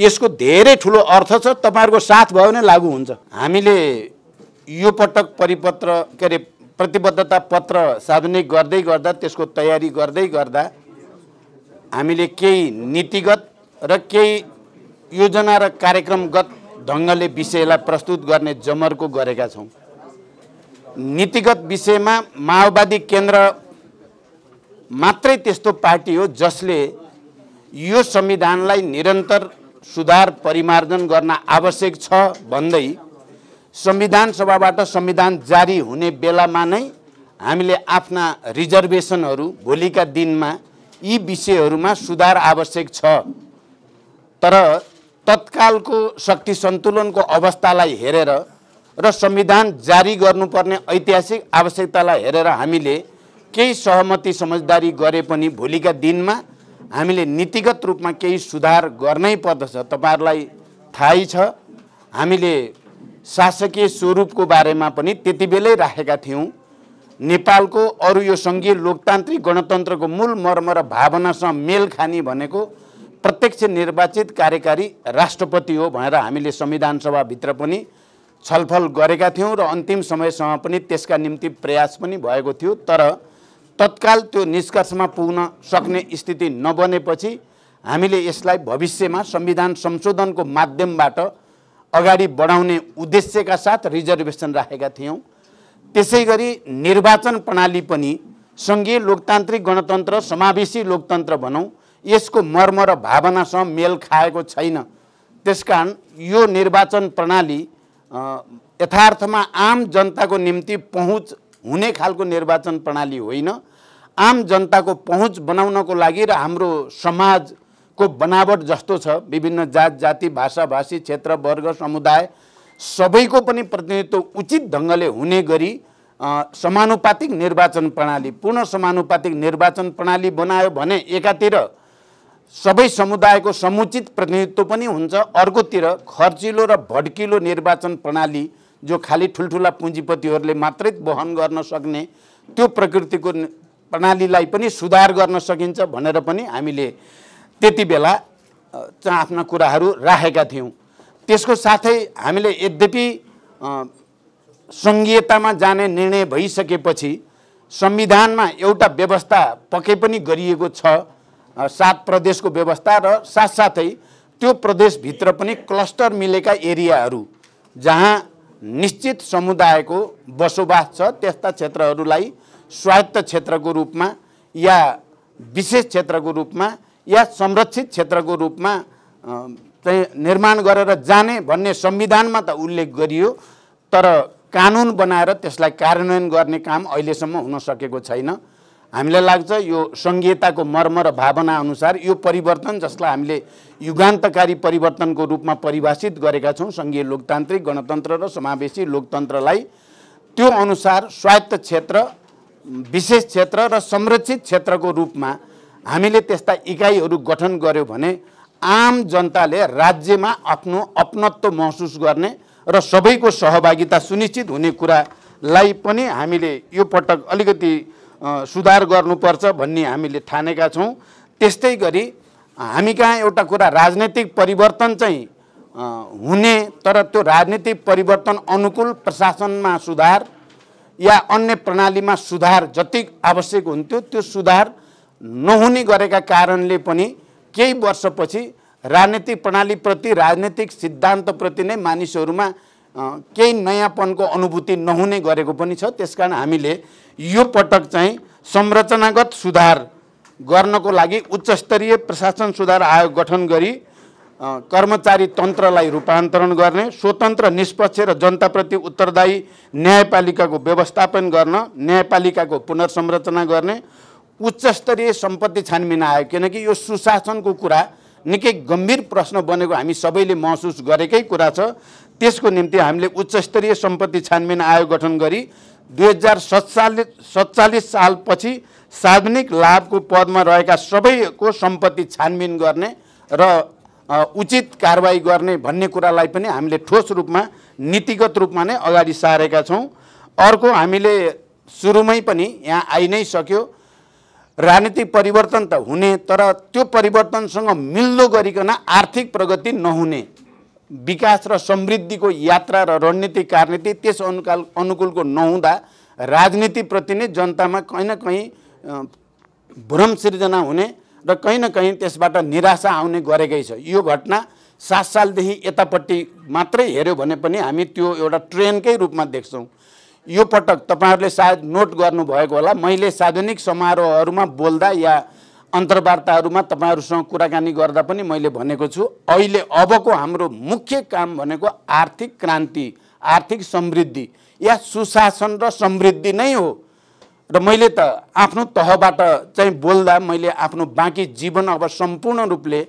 Speaker 1: यसको धेरै ठुलो अर्थ छ तपाईँहरूको साथ भयो भने लागु हुन्छ हामीले यो पटक परिपत्र के अरे प्रतिबद्धता पत्र सार्वजनिक गर्दै गर्दा त्यसको तयारी गर्दै गर्दा हामीले केही नीतिगत र केही योजना र कार्यक्रमगत ढङ्गले विषयलाई प्रस्तुत गर्ने जमर्को गरेका छौँ नीतिगत विषयमा माओवादी केन्द्र मात्रै त्यस्तो पार्टी हो जसले यो संविधानलाई निरन्तर सुधार परिमार्जन गर्न आवश्यक छ भन्दै संविधान सभाबाट संविधान जारी हुने बेलामा नै हामीले आफ्ना रिजर्भेसनहरू भोलिका दिनमा यी विषयहरूमा सुधार आवश्यक छ तर तत्कालको शक्ति सन्तुलनको अवस्थालाई हेरेर र संविधान जारी गर्नुपर्ने ऐतिहासिक आवश्यकतालाई हेरेर हामीले केही सहमति समझदारी गरे पनि भोलिका दिनमा हामीले नीतिगत रूपमा केही सुधार गर्नै पर्दछ तपाईँहरूलाई थाहै छ हामीले शासकीय स्वरूपको बारेमा पनि त्यति बेलै राखेका थियौँ नेपालको अरू यो सङ्घीय लोकतान्त्रिक गणतन्त्रको मूल मर्म र भावनासँग मेल खाने भनेको प्रत्यक्ष निर्वाचित कार्यकारी राष्ट्रपति हो भनेर हामीले संविधान सभाभित्र पनि छलफल गरेका थियौँ र अन्तिम समयसम्म पनि त्यसका निम्ति प्रयास पनि भएको थियो तर तत्काल त्यो निष्कर्षमा पुग्न सक्ने स्थिति नबनेपछि हामीले यसलाई भविष्यमा संविधान संशोधनको माध्यमबाट अगाडि बढाउने उद्देश्यका साथ रिजर्भेसन राखेका थियौँ त्यसै गरी निर्वाचन प्रणाली पनि सङ्घीय लोकतान्त्रिक गणतन्त्र समावेशी लोकतन्त्र भनौँ यसको मर्म र भावनासँग मेल खाएको छैन त्यसकारण यो निर्वाचन प्रणाली यथार्थमा आम जनताको निम्ति पहुँच हुने खालको निर्वाचन प्रणाली होइन आम जनताको पहुँच बनाउनको लागि र हाम्रो समाज को बनावट जस्तो छ विभिन्न जात जाति भाषा भाषी क्षेत्र वर्ग समुदाय सबैको पनि प्रतिनिधित्व उचित ढङ्गले हुने गरी समानुपातिक निर्वाचन प्रणाली पूर्ण समानुपातिक निर्वाचन प्रणाली बनायो भने एकातिर सबै समुदायको समुचित प्रतिनिधित्व पनि हुन्छ अर्कोतिर खर्चिलो र भड्किलो निर्वाचन प्रणाली जो खालि ठुल्ठुला पुँजीपतिहरूले मात्रै वहन गर्न सक्ने त्यो प्रकृतिको प्रणालीलाई पनि सुधार गर्न सकिन्छ भनेर पनि हामीले त्यति बेला चाहिँ आफ्ना कुराहरू राखेका थियौँ त्यसको साथै हामीले यद्यपि सङ्घीयतामा जाने निर्णय भइसकेपछि संविधानमा एउटा व्यवस्था पक्कै पनि गरिएको छ सात प्रदेशको व्यवस्था र साथसाथै त्यो प्रदेशभित्र पनि क्लस्टर मिलेका एरियाहरू जहाँ निश्चित समुदायको बसोबास छ त्यस्ता क्षेत्रहरूलाई स्वायत्त क्षेत्रको रूपमा या विशेष क्षेत्रको रूपमा या संरक्षित क्षेत्रको रूपमा चाहिँ निर्माण गरेर जाने भन्ने संविधानमा त उल्लेख गरियो तर कानुन बनाएर त्यसलाई कार्यान्वयन गर्ने काम अहिलेसम्म हुन सकेको छैन हामीलाई लाग्छ यो सङ्घीयताको मर्म र भावना अनुसार यो परिवर्तन जसलाई हामीले युगान्तकारी परिवर्तनको रूपमा परिभाषित गरेका छौँ सङ्घीय लोकतान्त्रिक गणतन्त्र र समावेशी लोकतन्त्रलाई त्यो अनुसार स्वायत्त क्षेत्र विशेष क्षेत्र र संरक्षित क्षेत्रको रूपमा हामीले त्यस्ता इकाइहरू गठन गर्यौँ भने आम जनताले राज्यमा आफ्नो अपनत्व महसुस गर्ने र सबैको सहभागिता सुनिश्चित हुने कुरालाई पनि हामीले यो पटक अलिकति सुधार गर्नुपर्छ भन्ने हामीले ठानेका छौँ त्यस्तै गरी हामी कहाँ एउटा कुरा राजनैतिक परिवर्तन चाहिँ हुने तर त्यो राजनीतिक परिवर्तन अनुकूल प्रशासनमा सुधार या अन्य प्रणालीमा सुधार जति आवश्यक हुन्थ्यो त्यो सुधार नहुने गरेका कारणले पनि केही वर्षपछि राजनीतिक प्रणालीप्रति राजनीतिक सिद्धान्तप्रति नै मानिसहरूमा केही नयाँपनको अनुभूति नहुने गरेको पनि छ त्यसकारण हामीले यो पटक चाहिँ संरचनागत सुधार गर्नको लागि उच्चस्तरीय प्रशासन सुधार आयोग गठन गरी कर्मचारी तन्त्रलाई रूपान्तरण गर्ने स्वतन्त्र निष्पक्ष र जनताप्रति उत्तरदायी न्यायपालिकाको व्यवस्थापन गर्न न्यायपालिकाको पुनर्संरचना गर्ने उच्चस्तरीय सम्पत्ति छानबिन आयो किनकि यो सुशासनको कुरा निकै गम्भीर प्रश्न बनेको हामी सबैले महसुस गरेकै कुरा छ त्यसको निम्ति हामीले उच्चस्तरीय सम्पत्ति छानबिन आयोग गठन गरी दुई हजार सत्तालिस सत्तालिस सालपछि सार्वजनिक लाभको पदमा रहेका सबैको सम्पत्ति छानबिन गर्ने र उचित कारवाही गर्ने भन्ने कुरालाई पनि हामीले ठोस रूपमा नीतिगत रूपमा नै अगाडि सारेका छौँ अर्को हामीले सुरुमै पनि यहाँ आइ नै सक्यो राजनीतिक परिवर्तन त हुने तर त्यो परिवर्तनसँग मिल्दो गरिकन आर्थिक प्रगति नहुने विकास र समृद्धिको यात्रा र रणनीति कार्यनीति त्यस अनुकाल अनुकूलको नहुँदा राजनीतिप्रति नै जनतामा कहीँ न कहीँ भ्रम सिर्जना हुने र कहीँ न कहीँ त्यसबाट निराशा आउने गरेकै छ यो घटना सात सालदेखि यतापट्टि मात्रै हेऱ्यो भने पनि हामी त्यो एउटा ट्रेनकै रूपमा देख्छौँ यो पटक तपाईँहरूले सायद नोट गर्नुभएको होला मैले सार्वजनिक समारोहहरूमा बोल्दा या अन्तर्वार्ताहरूमा तपाईँहरूसँग कुराकानी गर्दा पनि मैले भनेको छु अहिले अबको हाम्रो मुख्य काम भनेको आर्थिक क्रान्ति आर्थिक समृद्धि या सुशासन र समृद्धि नै हो र मैले त आफ्नो तहबाट चाहिँ बोल्दा मैले आफ्नो बाँकी जीवन अब सम्पूर्ण रूपले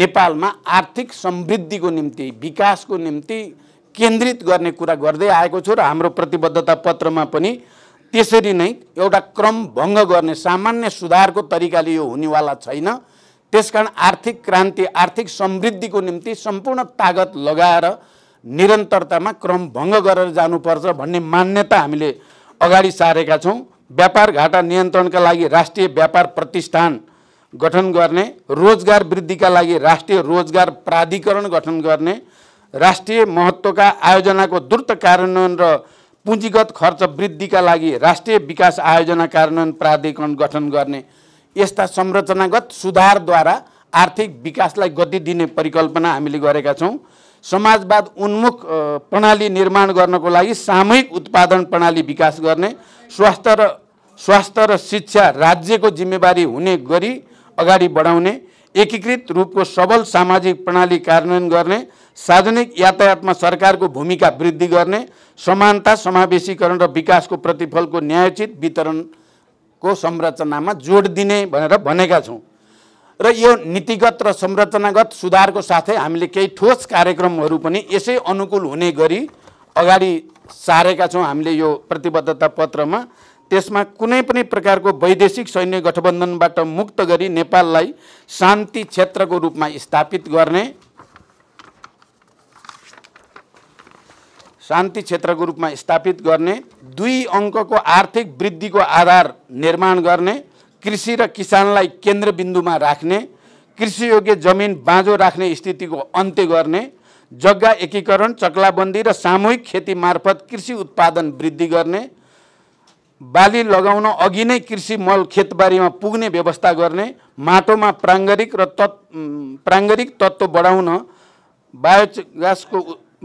Speaker 1: नेपालमा आर्थिक समृद्धिको निम्ति विकासको निम्ति केन्द्रित गर्ने कुरा गर्दै आएको छु र हाम्रो प्रतिबद्धता पत्रमा पनि त्यसरी नै एउटा क्रम भङ्ग गर्ने सामान्य सुधारको तरिकाले यो हुनेवाला छैन त्यसकारण आर्थिक क्रान्ति आर्थिक समृद्धिको निम्ति सम्पूर्ण तागत लगाएर निरन्तरतामा क्रम भङ्ग गरेर जानुपर्छ भन्ने मान्यता हामीले अगाडि सारेका छौँ व्यापार घाटा नियन्त्रणका लागि राष्ट्रिय व्यापार प्रतिष्ठान गठन गर्ने रोजगार वृद्धिका लागि राष्ट्रिय रोजगार प्राधिकरण गठन गर्ने राष्ट्रिय महत्त्वका आयोजनाको द्रुत कार्यान्वयन र पुँजीगत खर्च वृद्धिका लागि राष्ट्रिय विकास आयोजना कार्यान्वयन प्राधिकरण गठन गर्ने यस्ता संरचनागत सुधारद्वारा आर्थिक विकासलाई गति दिने परिकल्पना हामीले गरेका छौँ समाजवाद उन्मुख प्रणाली निर्माण गर्नको लागि सामूहिक उत्पादन प्रणाली विकास गर्ने स्वास्थ्य र स्वास्थ्य र शिक्षा राज्यको जिम्मेवारी हुने गरी अगाडि बढाउने एकीकृत रूपको सबल सामाजिक प्रणाली कार्यान्वयन गर्ने सार्वजनिक यातायातमा सरकारको भूमिका वृद्धि गर्ने समानता समावेशीकरण र विकासको प्रतिफलको न्यायोचित वितरणको संरचनामा जोड दिने भनेर भनेका छौँ र यो नीतिगत र संरचनागत सुधारको साथै हामीले केही ठोस कार्यक्रमहरू पनि यसै अनुकूल हुने गरी अगाडि सारेका छौँ हामीले यो प्रतिबद्धता पत्रमा त्यसमा कुनै पनि प्रकारको वैदेशिक सैन्य गठबन्धनबाट मुक्त गरी नेपाललाई शान्ति क्षेत्रको रूपमा स्थापित गर्ने शान्ति क्षेत्रको रूपमा स्थापित गर्ने दुई अङ्कको आर्थिक वृद्धिको आधार निर्माण गर्ने कृषि र किसानलाई केन्द्रबिन्दुमा राख्ने कृषियोग्य जमिन बाँझो राख्ने स्थितिको अन्त्य गर्ने जग्गा एकीकरण चक्लाबन्दी र सामूहिक खेती मार्फत कृषि उत्पादन वृद्धि गर्ने बाली लगाउन अघि नै कृषि मल खेतबारीमा पुग्ने व्यवस्था गर्ने माटोमा प्राङ्गारिक र तत् प्राङ्गरिक तत्त्व बढाउन बायोग्यासको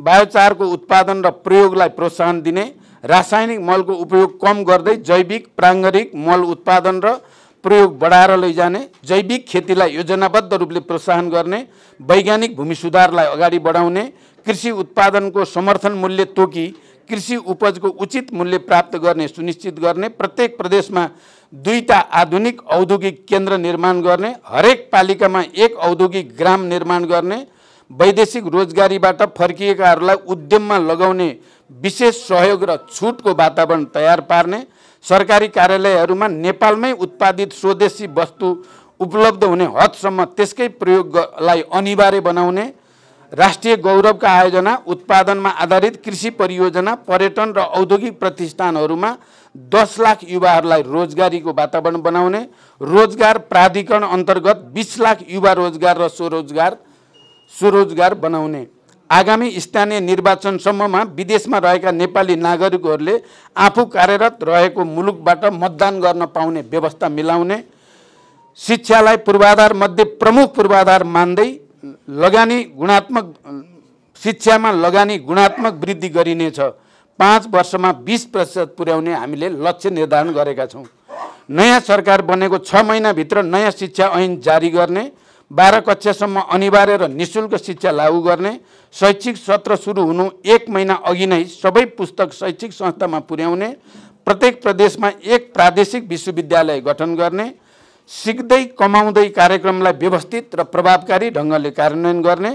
Speaker 1: बायोचारको उत्पादन र प्रयोगलाई प्रोत्साहन दिने रासायनिक मलको उपयोग कम गर्दै जैविक प्राङ्गारिक मल उत्पादन र प्रयोग बढाएर लैजाने जैविक खेतीलाई योजनाबद्ध रूपले प्रोत्साहन गर्ने वैज्ञानिक भूमि सुधारलाई अगाडि बढाउने कृषि उत्पादनको समर्थन मूल्य तोकी कृषि उपजको उचित मूल्य प्राप्त गर्ने सुनिश्चित गर्ने प्रत्येक प्रदेशमा दुईवटा आधुनिक औद्योगिक केन्द्र निर्माण गर्ने हरेक पालिकामा एक औद्योगिक ग्राम निर्माण गर्ने वैदेशिक रोजगारीबाट फर्किएकाहरूलाई उद्यममा लगाउने विशेष सहयोग र छुटको वातावरण तयार पार्ने सरकारी कार्यालयहरूमा नेपालमै उत्पादित स्वदेशी वस्तु उपलब्ध हुने हदसम्म त्यसकै प्रयोगलाई अनिवार्य बनाउने राष्ट्रिय गौरवका आयोजना उत्पादनमा आधारित कृषि परियोजना पर्यटन र औद्योगिक प्रतिष्ठानहरूमा दस लाख युवाहरूलाई रोजगारीको वातावरण बनाउने रोजगार प्राधिकरण अन्तर्गत बिस लाख युवा रोजगार र स्वरोजगार स्वरोजगार बनाउने आगामी स्थानीय निर्वाचनसम्ममा विदेशमा रहेका नेपाली नागरिकहरूले आफू कार्यरत रहेको मुलुकबाट मतदान गर्न पाउने व्यवस्था मिलाउने शिक्षालाई पूर्वाधार मध्ये प्रमुख पूर्वाधार मान्दै लगानी गुणात्मक शिक्षामा लगानी गुणात्मक वृद्धि गरिनेछ पाँच वर्षमा बिस प्रतिशत पुर्याउने हामीले लक्ष्य निर्धारण गरेका छौँ नयाँ सरकार बनेको छ महिनाभित्र नयाँ शिक्षा ऐन जारी गर्ने बाह्र कक्षासम्म अनिवार्य र निशुल्क शिक्षा लागू गर्ने शैक्षिक सत्र सुरु हुनु एक महिना अघि नै सबै पुस्तक शैक्षिक संस्थामा पुर्याउने प्रत्येक प्रदेशमा एक प्रादेशिक विश्वविद्यालय गठन गर्ने सिक्दै कमाउँदै कार्यक्रमलाई व्यवस्थित र प्रभावकारी ढङ्गले कार्यान्वयन गर्ने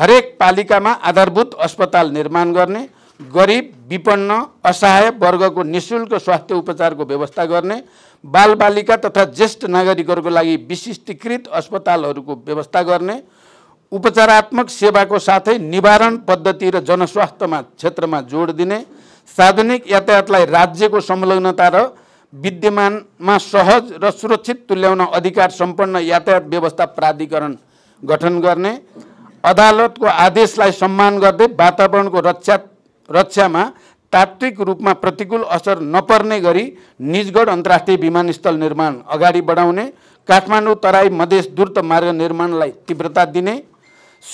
Speaker 1: हरेक पालिकामा आधारभूत अस्पताल निर्माण गर्ने गरिब विपन्न असहाय वर्गको निशुल्क स्वास्थ्य उपचारको व्यवस्था गर्ने बालबालिका तथा ज्येष्ठ नागरिकहरूको लागि विशिष्टीकृत अस्पतालहरूको व्यवस्था गर्ने उपचारात्मक सेवाको साथै निवारण पद्धति र जनस्वास्थ्यमा क्षेत्रमा जोड दिने सार्वजनिक यातायातलाई राज्यको संलग्नता र विद्यमानमा सहज र सुरक्षित तुल्याउन अधिकार सम्पन्न यातायात व्यवस्था प्राधिकरण गठन गर्ने अदालतको आदेशलाई सम्मान गर्दै वातावरणको रक्षा रक्षामा तात्विक रूपमा प्रतिकूल असर नपर्ने गरी निजगढ अन्तर्राष्ट्रिय विमानस्थल निर्माण अगाडि बढाउने काठमाडौँ तराई मधेस द्रुत मार्ग निर्माणलाई तीव्रता दिने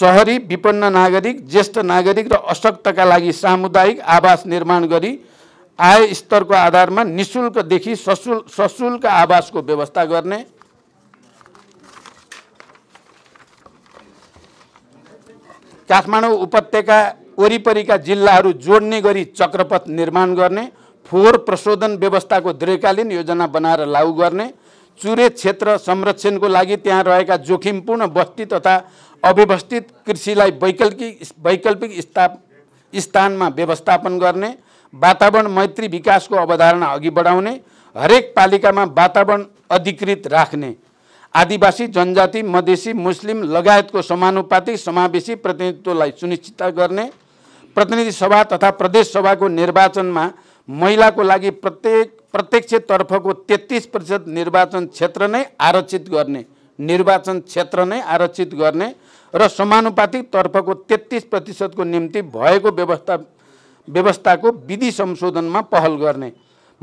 Speaker 1: सहरी विपन्न नागरिक ज्येष्ठ नागरिक र अशक्तका लागि सामुदायिक आवास निर्माण गरी आय स्तरको आधारमा निशुल्कदेखि सशुल्क सशुल्क आवासको व्यवस्था गर्ने काठमाडौँ उपत्यका वरिपरिका जिल्लाहरू जोड्ने गरी चक्रपथ निर्माण गर्ने फोहोर प्रशोधन व्यवस्थाको दीर्घकालीन योजना बनाएर लागू गर्ने चुरे क्षेत्र संरक्षणको लागि त्यहाँ रहेका जोखिमपूर्ण बस्ती तथा अव्यवस्थित कृषिलाई वैकल्पिक वैकल्पिक स्था स्थानमा व्यवस्थापन गर्ने वातावरण मैत्री विकासको अवधारणा अघि बढाउने हरेक पालिकामा वातावरण अधिकृत राख्ने आदिवासी जनजाति मधेसी मुस्लिम लगायतको समानुपातिक समावेशी प्रतिनिधित्वलाई सुनिश्चित गर्ने प्रतिनिधि सभा तथा प्रदेश सभाको निर्वाचनमा महिलाको लागि प्रत्येक प्रत्यक्षतर्फको तेत्तिस प्रतिशत निर्वाचन क्षेत्र नै आरक्षित गर्ने निर्वाचन क्षेत्र नै आरक्षित गर्ने र समानुपातिक तर्फको तेत्तिस प्रतिशतको निम्ति भएको व्यवस्था व्यवस्थाको विधि संशोधनमा पहल गर्ने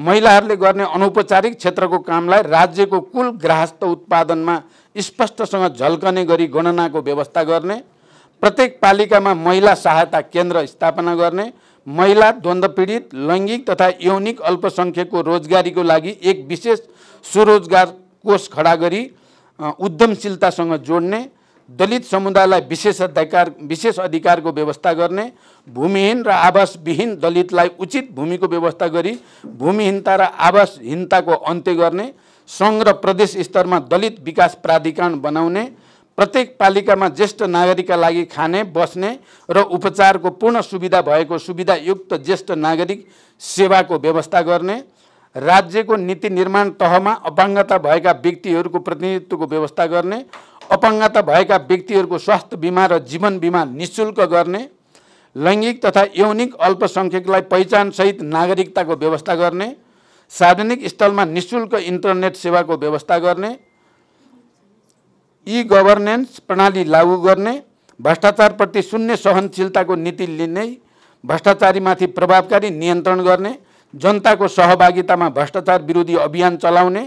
Speaker 1: महिलाहरूले गर्ने अनौपचारिक क्षेत्रको कामलाई राज्यको कुल ग्राहस्थ उत्पादनमा स्पष्टसँग झल्कने गरी गणनाको व्यवस्था गर्ने प्रत्येक पालिकामा महिला सहायता केन्द्र स्थापना गर्ने महिला पीडित लैङ्गिक तथा यौनिक अल्पसङ्ख्यकको रोजगारीको लागि एक विशेष स्वरोजगार कोष खडा गरी उद्यमशीलतासँग जोड्ने दलित समुदायलाई विशेष अधिकार विशेष अधिकारको व्यवस्था गर्ने भूमिहीन र आवासविहीन दलितलाई उचित भूमिको व्यवस्था गरी भूमिहीनता र आवासहीनताको अन्त्य गर्ने सङ्घ र प्रदेश स्तरमा दलित विकास प्राधिकरण बनाउने प्रत्येक पालिकामा ज्येष्ठ नागरिकका लागि खाने बस्ने र उपचारको पूर्ण सुविधा भएको सुविधायुक्त ज्येष्ठ नागरिक सेवाको व्यवस्था गर्ने राज्यको नीति निर्माण तहमा अपाङ्गता भएका व्यक्तिहरूको प्रतिनिधित्वको व्यवस्था गर्ने अपाङ्गता भएका व्यक्तिहरूको स्वास्थ्य बिमा र जीवन बिमा निशुल्क गर्ने लैङ्गिक तथा यौनिक अल्पसङ्ख्यकलाई पहिचानसहित नागरिकताको व्यवस्था गर्ने सार्वजनिक स्थलमा निशुल्क इन्टरनेट सेवाको व्यवस्था गर्ने ई गभर्नेन्स प्रणाली लागू गर्ने भ्रष्टाचारप्रति शून्य सहनशीलताको नीति लिने भ्रष्टाचारीमाथि प्रभावकारी नियन्त्रण गर्ने जनताको सहभागितामा भ्रष्टाचार विरोधी अभियान चलाउने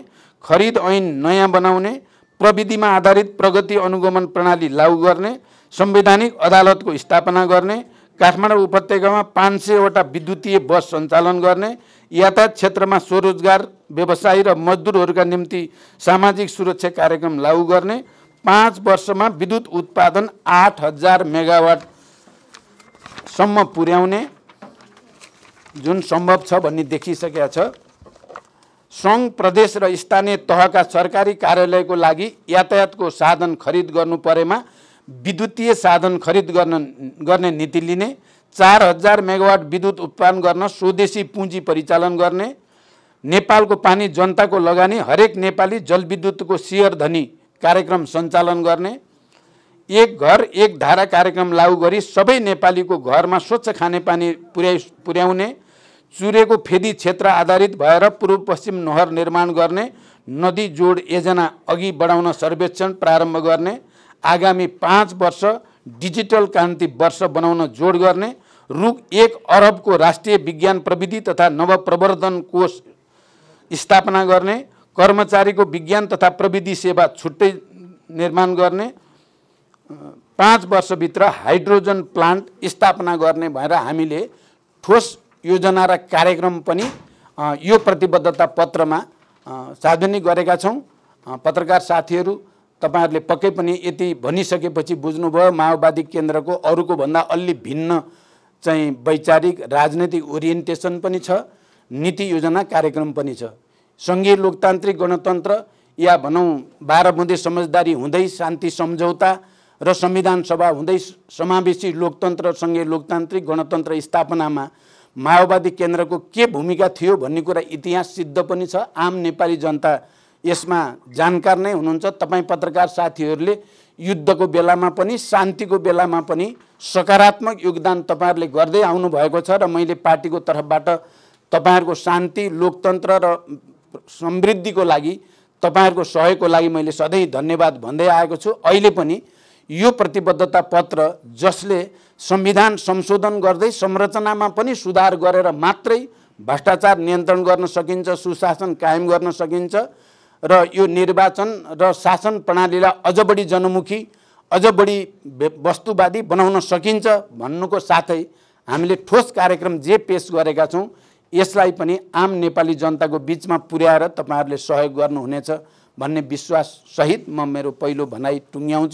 Speaker 1: खरिद ऐन नयाँ बनाउने प्रविधिमा आधारित प्रगति अनुगमन प्रणाली लागू गर्ने संवैधानिक अदालतको स्थापना गर्ने काठमाडौँ उपत्यकामा पाँच सयवटा विद्युतीय बस सञ्चालन गर्ने यातायात क्षेत्रमा स्वरोजगार व्यवसायी र मजदुरहरूका निम्ति सामाजिक सुरक्षा कार्यक्रम लागू गर्ने पाँच वर्षमा विद्युत उत्पादन आठ हजार मेगावाटसम्म पुर्याउने जुन सम्भव छ भन्ने देखिसकेका छ सङ्घ प्रदेश र स्थानीय तहका सरकारी कार्यालयको लागि यातायातको साधन खरिद गर्नु परेमा विद्युतीय साधन खरिद गर्न गर्ने नीति लिने चार हजार मेगावाट विद्युत उत्पादन गर्न स्वदेशी पुँजी परिचालन गर्ने नेपालको पानी जनताको लगानी हरेक नेपाली जलविद्युतको सेयर धनी कार्यक्रम सञ्चालन गर्ने एक घर एक धारा कार्यक्रम लागू गरी सबै नेपालीको घरमा स्वच्छ खानेपानी पुर्याइ पुर्याउने चुरेको फेदी क्षेत्र आधारित भएर पूर्व पश्चिम नहर निर्माण गर्ने नदी जोड योजना अघि बढाउन सर्वेक्षण प्रारम्भ गर्ने आगामी पाँच वर्ष डिजिटल क्रान्ति वर्ष बनाउन जोड गर्ने रुख एक अरबको राष्ट्रिय विज्ञान प्रविधि तथा नवप्रवर्धन कोष स्थापना गर्ने कर्मचारीको विज्ञान तथा प्रविधि सेवा छुट्टै निर्माण गर्ने पाँच वर्षभित्र हाइड्रोजन प्लान्ट स्थापना गर्ने भनेर हामीले ठोस योजना र कार्यक्रम पनि यो प्रतिबद्धता पत्रमा सार्वजनिक गरेका छौँ पत्रकार साथीहरू तपाईँहरूले पक्कै पनि यति भनिसकेपछि बुझ्नुभयो माओवादी केन्द्रको अरूको भन्दा अलि भिन्न चाहिँ वैचारिक राजनैतिक ओरिएन्टेसन पनि छ नीति योजना कार्यक्रम पनि छ सङ्घीय लोकतान्त्रिक गणतन्त्र या भनौँ बाह्र बुँदे समझदारी हुँदै शान्ति सम्झौता र संविधान सभा हुँदै समावेशी लोकतन्त्र सङ्घीय लोकतान्त्रिक गणतन्त्र स्थापनामा माओवादी केन्द्रको के भूमिका थियो भन्ने कुरा इतिहास सिद्ध पनि छ आम नेपाली जनता यसमा जानकार नै हुनुहुन्छ तपाईँ पत्रकार साथीहरूले युद्धको बेलामा पनि शान्तिको बेलामा पनि सकारात्मक योगदान तपाईँहरूले गर्दै आउनुभएको छ र मैले पार्टीको तर्फबाट तपाईँहरूको शान्ति लोकतन्त्र र समृद्धिको लागि तपाईँहरूको सहयोगको लागि मैले सधैँ धन्यवाद भन्दै आएको छु अहिले पनि यो प्रतिबद्धता पत्र जसले संविधान संशोधन गर्दै संरचनामा पनि सुधार गरेर मात्रै भ्रष्टाचार नियन्त्रण गर्न सकिन्छ सुशासन कायम गर्न सकिन्छ र यो निर्वाचन र शासन प्रणालीलाई अझ बढी जनमुखी अझ बढी वस्तुवादी बनाउन सकिन्छ भन्नुको साथै हामीले ठोस कार्यक्रम जे पेस गरेका छौँ यसलाई पनि आम नेपाली जनताको बिचमा पुर्याएर तपाईँहरूले सहयोग गर्नुहुनेछ भन्ने विश्वाससहित म मेरो पहिलो भनाइ टुङ्ग्याउँछु